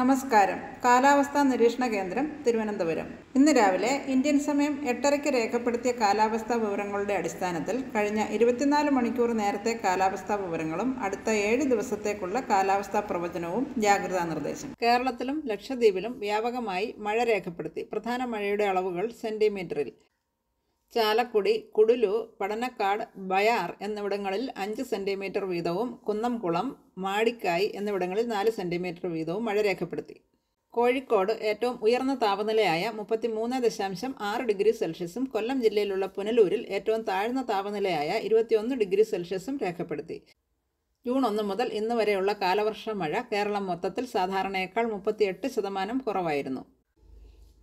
നമസ്കാരം കാലാവസ്ഥാ നിരീക്ഷണ കേന്ദ്രം തിരുവനന്തപുരം ഇന്ന് രാവിലെ ഇന്ത്യൻ സമയം എട്ടരയ്ക്ക് രേഖപ്പെടുത്തിയ കാലാവസ്ഥാ വിവരങ്ങളുടെ അടിസ്ഥാനത്തിൽ കഴിഞ്ഞ ഇരുപത്തിനാല് മണിക്കൂർ നേരത്തെ കാലാവസ്ഥാ വിവരങ്ങളും അടുത്ത ഏഴ് ദിവസത്തേക്കുള്ള കാലാവസ്ഥാ പ്രവചനവും ജാഗ്രതാ നിർദ്ദേശം കേരളത്തിലും ലക്ഷദ്വീപിലും വ്യാപകമായി മഴ രേഖപ്പെടുത്തി പ്രധാന മഴയുടെ അളവുകൾ സെന്റിമീറ്ററിൽ ചാലക്കുടി കുടുലു പടനക്കാട് ബയാർ എന്നിവിടങ്ങളിൽ അഞ്ച് സെൻറ്റിമീറ്റർ വീതവും കുന്നംകുളം മാടിക്കായി എന്നിവിടങ്ങളിൽ നാല് സെൻറ്റിമീറ്റർ വീതവും മഴ രേഖപ്പെടുത്തി കോഴിക്കോട് ഏറ്റവും ഉയർന്ന താപനിലയായ മൂന്ന് ദശാംശം ആറ് ഡിഗ്രി സെൽഷ്യസും കൊല്ലം ജില്ലയിലുള്ള പുനലൂരിൽ ഏറ്റവും താഴ്ന്ന താപനിലയായ ഇരുപത്തിയൊന്ന് ഡിഗ്രി സെൽഷ്യസും രേഖപ്പെടുത്തി ജൂൺ ഒന്ന് മുതൽ ഇന്ന് വരെയുള്ള കാലവർഷ മഴ കേരളം മൊത്തത്തിൽ സാധാരണയേക്കാൾ മുപ്പത്തിയെട്ട് ശതമാനം കുറവായിരുന്നു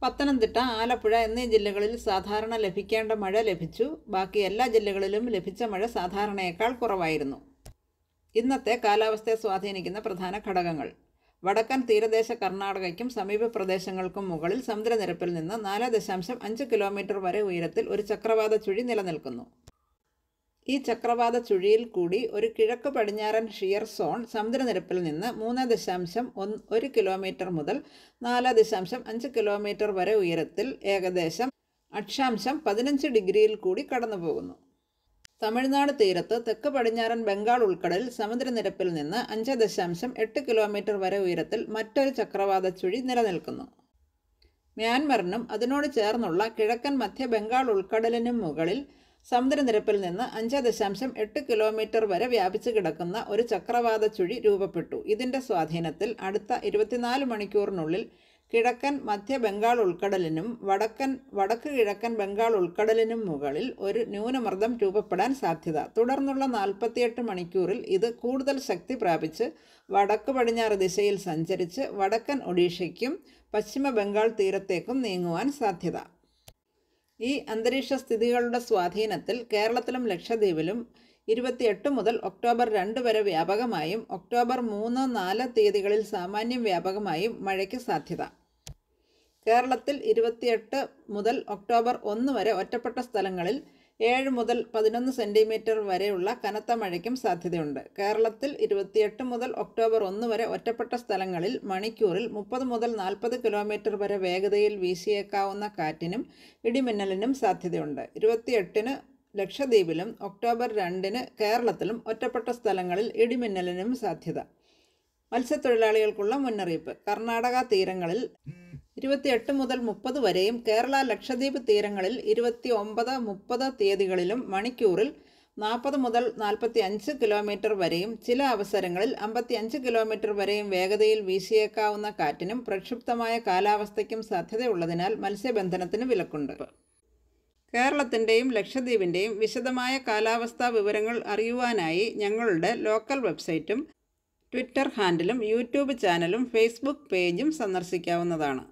പത്തനംതിട്ട ആലപ്പുഴ എന്നീ ജില്ലകളിൽ സാധാരണ ലഭിക്കേണ്ട മഴ ലഭിച്ചു ബാക്കി എല്ലാ ജില്ലകളിലും ലഭിച്ച മഴ സാധാരണയേക്കാൾ കുറവായിരുന്നു ഇന്നത്തെ കാലാവസ്ഥയെ സ്വാധീനിക്കുന്ന പ്രധാന ഘടകങ്ങൾ വടക്കൻ തീരദേശ കർണാടകയ്ക്കും സമീപ പ്രദേശങ്ങൾക്കും മുകളിൽ സമുദ്രനിരപ്പിൽ നിന്ന് നാല് ദശാംശം അഞ്ച് കിലോമീറ്റർ വരെ ഉയരത്തിൽ ഒരു ചക്രവാത ചുഴി നിലനിൽക്കുന്നു ഈ ചക്രവാത ചുഴിയിൽ കൂടി ഒരു കിഴക്ക് പടിഞ്ഞാറൻ ഷിയർ സോൺ സമുദ്രനിരപ്പിൽ നിന്ന് മൂന്ന് ദശാംശം ഒന്ന് ഒരു കിലോമീറ്റർ മുതൽ നാല് ദശാംശം അഞ്ച് കിലോമീറ്റർ വരെ ഉയരത്തിൽ ഏകദേശം അക്ഷാംശം പതിനഞ്ച് ഡിഗ്രിയിൽ കൂടി കടന്നുപോകുന്നു തമിഴ്നാട് തീരത്ത് തെക്ക് പടിഞ്ഞാറൻ ബംഗാൾ ഉൾക്കടലിൽ സമുദ്രനിരപ്പിൽ നിന്ന് അഞ്ച് ദശാംശം എട്ട് കിലോമീറ്റർ വരെ ഉയരത്തിൽ മറ്റൊരു ചക്രവാത ചുഴി നിലനിൽക്കുന്നു മ്യാൻമറിനും അതിനോട് ചേർന്നുള്ള കിഴക്കൻ മധ്യ ബംഗാൾ ഉൾക്കടലിനും മുകളിൽ സമുദ്രനിരപ്പിൽ നിന്ന് അഞ്ച് ദശാംശം എട്ട് കിലോമീറ്റർ വരെ വ്യാപിച്ചു കിടക്കുന്ന ഒരു ചക്രവാത ചുഴി രൂപപ്പെട്ടു ഇതിൻ്റെ സ്വാധീനത്തിൽ അടുത്ത ഇരുപത്തിനാല് മണിക്കൂറിനുള്ളിൽ കിഴക്കൻ മധ്യ ബംഗാൾ ഉൾക്കടലിനും വടക്കൻ വടക്ക് കിഴക്കൻ ബംഗാൾ ഉൾക്കടലിനും മുകളിൽ ഒരു ന്യൂനമർദ്ദം രൂപപ്പെടാൻ സാധ്യത തുടർന്നുള്ള നാൽപ്പത്തിയെട്ട് മണിക്കൂറിൽ ഇത് കൂടുതൽ ശക്തി പ്രാപിച്ച് വടക്ക് പടിഞ്ഞാറ് ദിശയിൽ സഞ്ചരിച്ച് വടക്കൻ ഒഡീഷയ്ക്കും പശ്ചിമ ബംഗാൾ തീരത്തേക്കും നീങ്ങുവാൻ സാധ്യത ഈ അന്തരീക്ഷ സ്ഥിതികളുടെ സ്വാധീനത്തിൽ കേരളത്തിലും ലക്ഷദ്വീപിലും ഇരുപത്തിയെട്ട് മുതൽ ഒക്ടോബർ രണ്ട് വരെ വ്യാപകമായും ഒക്ടോബർ മൂന്ന് നാല് തീയതികളിൽ സാമാന്യം വ്യാപകമായും മഴയ്ക്ക് സാധ്യത കേരളത്തിൽ ഇരുപത്തിയെട്ട് മുതൽ ഒക്ടോബർ ഒന്ന് വരെ ഒറ്റപ്പെട്ട സ്ഥലങ്ങളിൽ ഏഴ് മുതൽ പതിനൊന്ന് സെൻറ്റിമീറ്റർ വരെയുള്ള കനത്ത മഴയ്ക്കും സാധ്യതയുണ്ട് കേരളത്തിൽ ഇരുപത്തിയെട്ട് മുതൽ ഒക്ടോബർ ഒന്ന് വരെ ഒറ്റപ്പെട്ട സ്ഥലങ്ങളിൽ മണിക്കൂറിൽ മുപ്പത് മുതൽ നാൽപ്പത് കിലോമീറ്റർ വരെ വേഗതയിൽ വീശിയേക്കാവുന്ന കാറ്റിനും ഇടിമിന്നലിനും സാധ്യതയുണ്ട് ഇരുപത്തിയെട്ടിന് ലക്ഷദ്വീപിലും ഒക്ടോബർ രണ്ടിന് കേരളത്തിലും ഒറ്റപ്പെട്ട സ്ഥലങ്ങളിൽ ഇടിമിന്നലിനും സാധ്യത മത്സ്യത്തൊഴിലാളികൾക്കുള്ള മുന്നറിയിപ്പ് കർണാടക തീരങ്ങളിൽ ഇരുപത്തിയെട്ട് മുതൽ മുപ്പത് വരെയും കേരള ലക്ഷദ്വീപ് തീരങ്ങളിൽ ഇരുപത്തി ഒമ്പത് മുപ്പത് തീയതികളിലും മണിക്കൂറിൽ നാൽപ്പത് മുതൽ നാൽപ്പത്തി അഞ്ച് കിലോമീറ്റർ വരെയും ചില അവസരങ്ങളിൽ അമ്പത്തി അഞ്ച് കിലോമീറ്റർ വരെയും വേഗതയിൽ വീശിയേക്കാവുന്ന കാറ്റിനും പ്രക്ഷുബ്ധമായ കാലാവസ്ഥയ്ക്കും സാധ്യതയുള്ളതിനാൽ മത്സ്യബന്ധനത്തിന് വിലക്കുണ്ട് കേരളത്തിൻ്റെയും ലക്ഷദ്വീപിൻ്റെയും വിശദമായ കാലാവസ്ഥാ വിവരങ്ങൾ അറിയുവാനായി ഞങ്ങളുടെ ലോക്കൽ വെബ്സൈറ്റും ട്വിറ്റർ ഹാൻഡിലും യൂട്യൂബ് ചാനലും ഫേസ്ബുക്ക് പേജും സന്ദർശിക്കാവുന്നതാണ്